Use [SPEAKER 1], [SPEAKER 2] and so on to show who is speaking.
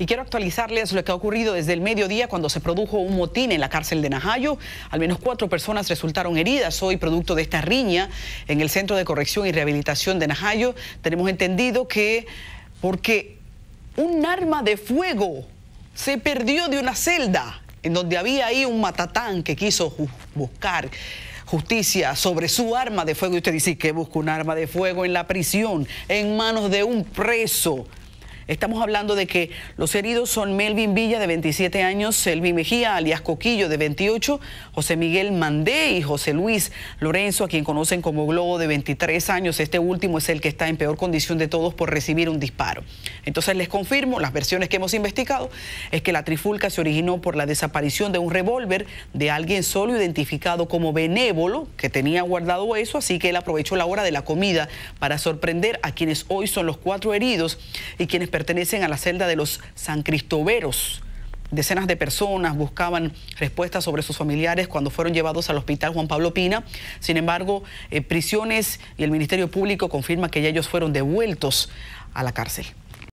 [SPEAKER 1] Y quiero actualizarles lo que ha ocurrido desde el mediodía cuando se produjo un motín en la cárcel de Najayo. Al menos cuatro personas resultaron heridas hoy producto de esta riña en el Centro de Corrección y Rehabilitación de Najayo. Tenemos entendido que porque un arma de fuego se perdió de una celda en donde había ahí un matatán que quiso buscar justicia sobre su arma de fuego. Y usted dice que busca un arma de fuego en la prisión, en manos de un preso. Estamos hablando de que los heridos son Melvin Villa, de 27 años, Selvi Mejía, alias Coquillo, de 28, José Miguel Mandé y José Luis Lorenzo, a quien conocen como Globo, de 23 años. Este último es el que está en peor condición de todos por recibir un disparo. Entonces les confirmo, las versiones que hemos investigado es que la trifulca se originó por la desaparición de un revólver de alguien solo identificado como benévolo, que tenía guardado eso, así que él aprovechó la hora de la comida para sorprender a quienes hoy son los cuatro heridos y quienes pertenecen a la celda de los San Cristoberos. Decenas de personas buscaban respuestas sobre sus familiares cuando fueron llevados al hospital Juan Pablo Pina. Sin embargo, eh, prisiones y el Ministerio Público confirma que ya ellos fueron devueltos a la cárcel.